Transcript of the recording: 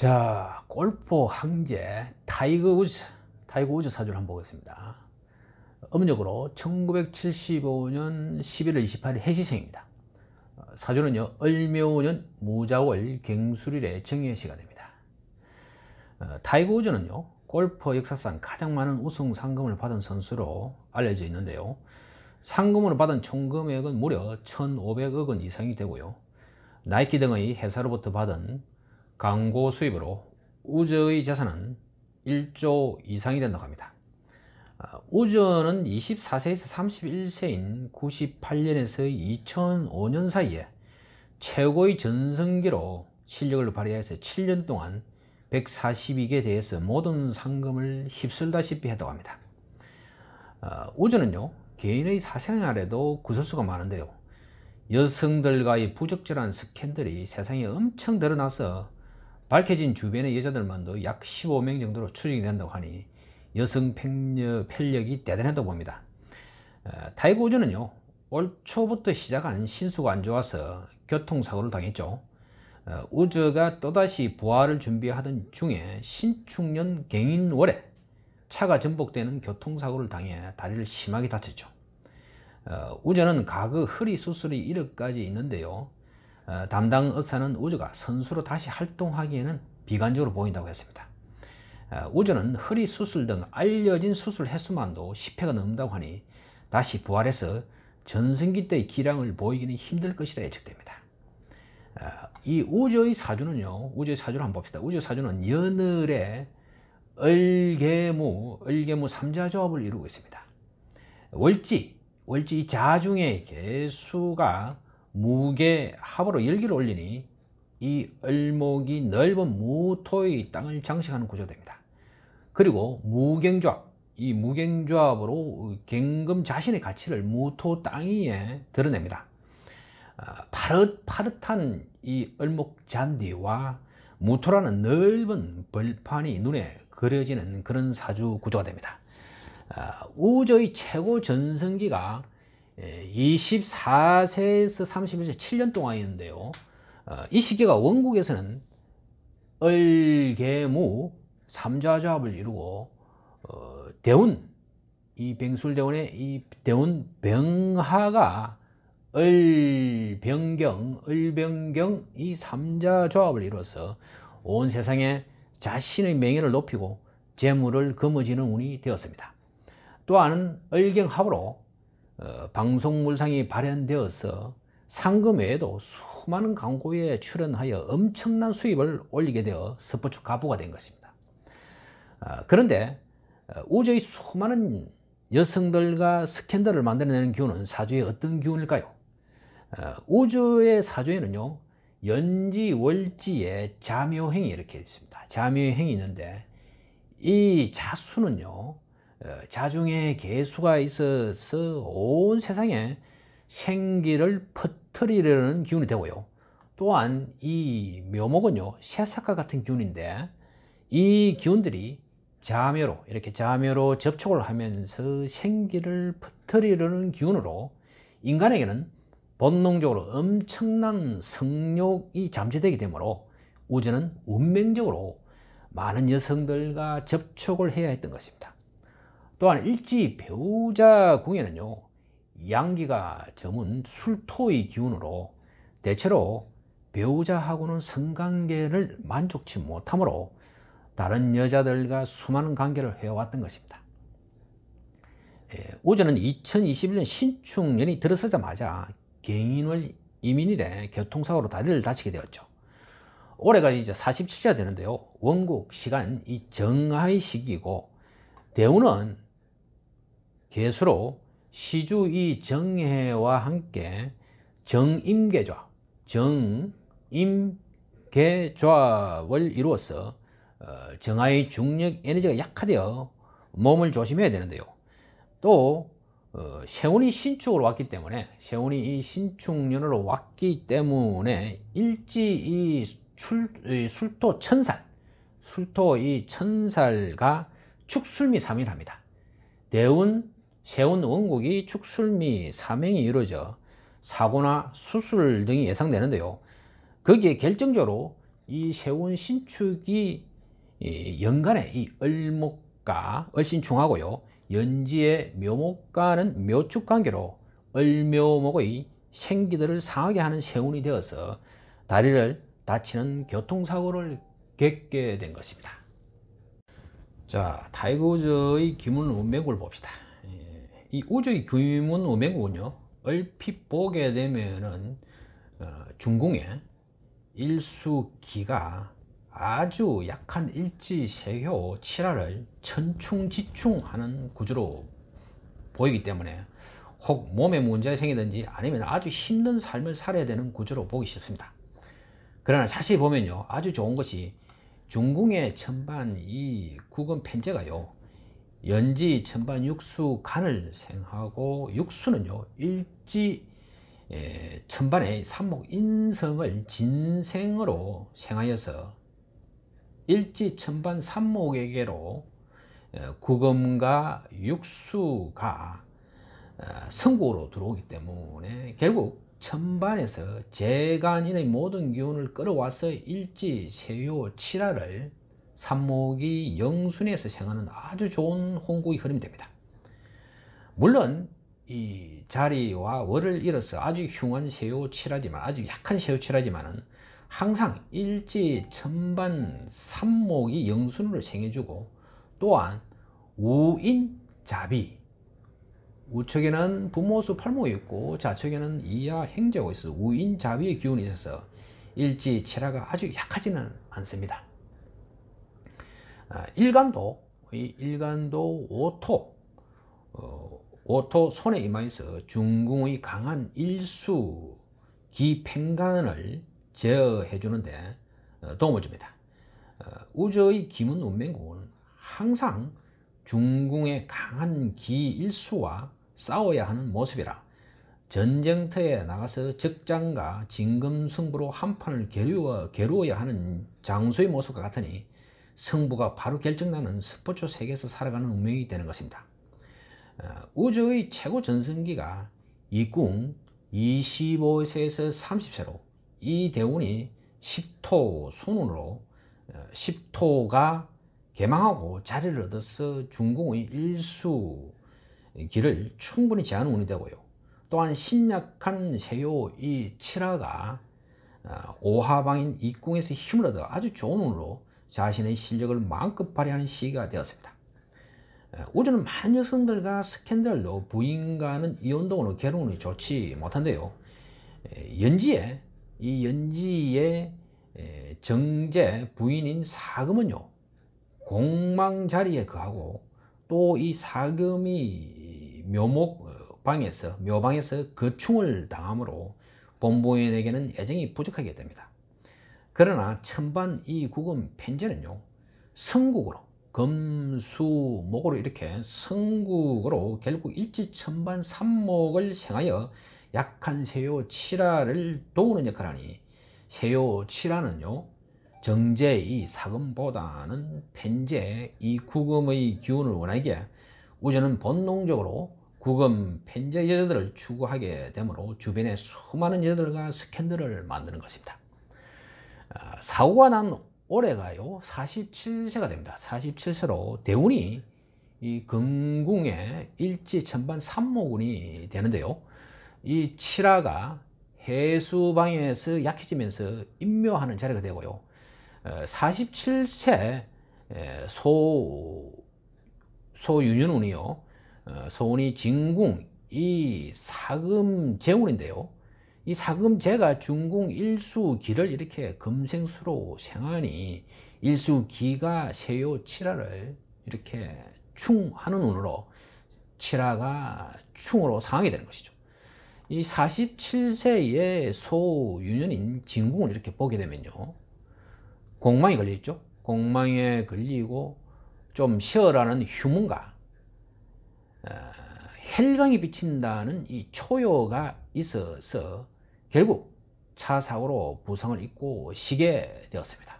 자, 골프 황제 타이거 우즈, 타이거 우즈 사주를 한번 보겠습니다. 음력으로 1975년 11월 28일 해시생입니다. 어, 사주는요, 을묘년 무자월 갱수일의 정의 시간입니다. 어, 타이거 우즈는요, 골프 역사상 가장 많은 우승 상금을 받은 선수로 알려져 있는데요. 상금으로 받은 총 금액은 무려 1,500억 원 이상이 되고요. 나이키 등의 회사로부터 받은 광고 수입으로 우저의 재산은 1조 이상이 된다고 합니다. 아, 우저는 24세에서 31세인 98년에서 2005년 사이에 최고의 전성기로 실력을 발휘해서 7년 동안 142개 대회서 모든 상금을 휩쓸다시피 했다고 합니다. 아, 우저는요 개인의 사생활에도 구설수가 많은데요. 여성들과의 부적절한 스캔들이 세상에 엄청 드러나서 밝혀진 주변의 여자들만도 약 15명 정도로 추정이 된다고 하니 여성 팽력, 력이 대단하다고 봅니다. 어, 타이거 우즈는요. 올 초부터 시작한 신수가 안 좋아서 교통사고를 당했죠. 어, 우즈가 또다시 부활을 준비하던 중에 신축년 갱인월에 차가 전복되는 교통사고를 당해 다리를 심하게 다쳤죠. 어, 우즈는 과거 허리 수술이 1억까지 있는데요. 어, 담당 업사는 우주가 선수로 다시 활동하기에는 비관적으로 보인다고 했습니다. 어, 우주는 허리 수술 등 알려진 수술 횟수만도 10회가 넘는다고 하니 다시 부활해서 전성기 때의 기량을 보이기는 힘들 것이라 예측됩니다. 어, 이 우주의 사주는요, 우주의 사주를 한번 봅시다. 우주의 사주는 연을에 을개무, 을개무 삼자조합을 이루고 있습니다. 월지, 월지 자중의 개수가 무게 합으로 열기를 올리니 이 을목이 넓은 무토의 땅을 장식하는 구조됩니다. 그리고 무경조합, 이 무경조합으로 갱금 자신의 가치를 무토 땅 위에 드러냅니다. 아, 파릇파릇한 이 을목 잔디와 무토라는 넓은 벌판이 눈에 그려지는 그런 사주 구조가 됩니다. 아, 우조의 최고 전성기가 24세에서 예, 31세 7년 동안이었는데요. 어, 이 시기가 원국에서는 을개무 삼자조합을 이루고 어, 대운 이 뱅술대운의 이 대운 병하가 을병경 을병경 이 삼자조합을 이뤄서 온 세상에 자신의 명예를 높이고 재물을 거머쥐는 운이 되었습니다. 또한 을경합으로 어, 방송물상이 발현되어서 상금 외에도 수많은 광고에 출연하여 엄청난 수입을 올리게 되어 스포츠 가부가 된 것입니다. 아, 그런데 어, 우주의 수많은 여성들과 스캔들을 만들어내는 기운은 사주의 어떤 기운일까요? 어, 우주의 사주에는요 연지 월지에 자묘행이 이렇게 있습니다. 자묘행이 있는데 이 자수는요 어, 자중의 개수가 있어서 온 세상에 생기를 퍼뜨리려는 기운이 되고요. 또한 이 묘목은요 새싹과 같은 기운인데 이 기운들이 자묘로 이렇게 자묘로 접촉을 하면서 생기를 퍼뜨리려는 기운으로 인간에게는 본능적으로 엄청난 성욕이 잠재되기 때문에 우주는 운명적으로 많은 여성들과 접촉을 해야 했던 것입니다. 또한 일지 배우자 궁에는요 양기가 저은 술토의 기운으로 대체로 배우자하고는 성관계를 만족치 못하므로 다른 여자들과 수많은 관계를 해왔던 것입니다. 예, 오전은 2021년 신축년이 들어서자마자 개인월 이민일에 교통사고로 다리를 다치게 되었죠. 올해가 이제 47세가 되는데요. 원국 시간 이 정하의 시기고 대우는 개수로 시주 이 정해와 함께 정임계좌, 정임계좌를 이루어서 어, 정하의 중력 에너지가 약화되어 몸을 조심해야 되는데요. 또 어, 세운이 신축으로 왔기 때문에 세운이 이 신축년으로 왔기 때문에 일지 이, 출, 이 술토 천살 술토 이 천살가 축술미 삼일합니다. 대운 세운 원곡이 축술 및 사명이 이루어져 사고나 수술 등이 예상되는데요. 거기에 결정적으로 이 세운 신축이 연간에 이 을목과 을신충하고요. 연지의 묘목과는 묘축 관계로 을묘목의 생기들을 상하게 하는 세운이 되어서 다리를 다치는 교통사고를 겪게 된 것입니다. 자, 타이거즈의 기문 문맥을 봅시다. 이 우주의 귀문 우맹군요 얼핏 보게 되면은 어, 중궁에 일수기가 아주 약한 일지세효 칠화를 천충지충하는 구조로 보이기 때문에 혹 몸에 문제가 생기든지 아니면 아주 힘든 삶을 살아야 되는 구조로 보기 쉽습니다. 그러나 자세히 보면요 아주 좋은 것이 중궁의 천반 이 국은 편제가요 연지, 천반, 육수, 간을 생하고 육수는요 일지 예, 천반의 삼목 인성을 진생으로 생하여서 일지 천반 삼목에게로 어, 구금과 육수가 어, 성고로 들어오기 때문에 결국 천반에서 재간인의 모든 기운을 끌어와서 일지 세요 칠화를 삽목이 영순에서 생하는 아주 좋은 홍국이 흐름이 됩니다. 물론 이 자리와 월을 잃어서 아주 흉한 세요치라지만 아주 약한 세요치라지만 항상 일지 천반 삼목이 영순으로 생해주고 또한 우인 자비 우측에는 부모수 팔목이 있고 좌측에는 이하 행제가 있어 우인 자비의 기운이 있어서 일지 치라가 아주 약하지는 않습니다. 아, 일간도 이 일간도 오토 어, 오토 손에 임하여서 중궁의 강한 일수 기팽간을 제어해 주는데 어, 도움을 줍니다. 우저의 김은 운맹국은 항상 중궁의 강한 기일수와 싸워야 하는 모습이라 전쟁터에 나가서 적장과 진금승부로 한판을 겨루어, 겨루어야 하는 장수의 모습과 같으니 승부가 바로 결정나는 스포츠 세계에서 살아가는 운명이 되는 것입니다. 어, 우주의 최고 전성기가 이궁 25세에서 30세로 이 대운이 10토 손으로 10토가 어, 개망하고 자리를 얻어서 중궁의 일수 길을 충분히 제하는 운이 되고요. 또한 신약한 세요 이 칠화가 어, 오하방인 입궁에서 힘을 얻어 아주 좋은 운으로 자신의 실력을 마음껏 발휘하는 시기가 되었습니다. 우주는 많은 여성들과 스캔들로 부인과는 이혼동으로 결혼이 좋지 못한데요. 연지에 이 연지의 정제 부인인 사금은요 공망 자리에 그하고 또 이 사금이 묘목방에서 어, 묘방에서 거충을 당함으로 본부인에게는 애정이 부족하게 됩니다. 그러나 천반 이 구금 편제는요 성국으로 금수목으로 이렇게 성국으로 결국 일지천반 삼목을 생하여 약한 세요 칠화를 도우는 역할하니 세요 칠화는요 정제 이 사금보다는 편제 이 구금의 기운을 원하기 우주는 본능적으로 구금 편제 여자들을 추구하게 되므로 주변에 수많은 여자들과 스캔들을 만드는 것입니다. 아, 사고가 난 올해가요 47세가 됩니다 47세로 대운이 이 금궁의 일지 천반 삼모군이 되는데요 이 칠화가 해수방에서 약해지면서 임묘하는 자리가 되고요 47세 어, 소 소윤현운이요 어, 소운이 진궁 이 사금 재운인데요 이 사금제가 중궁 일수기를 이렇게 금생수로 생하니 일수기가 세요 칠하를 이렇게 충하는 운으로 칠하가 충으로 상하게 되는 것이죠. 이 47세의 소유년인 진궁을 이렇게 보게 되면요. 공망이 걸려있죠. 공망에 걸리고 좀 쉬어라는 휴문과 어, 헬광이 비친다는 이 초요가 있어서 결국 차 사고로 부상을 입고 쉬게 되었습니다.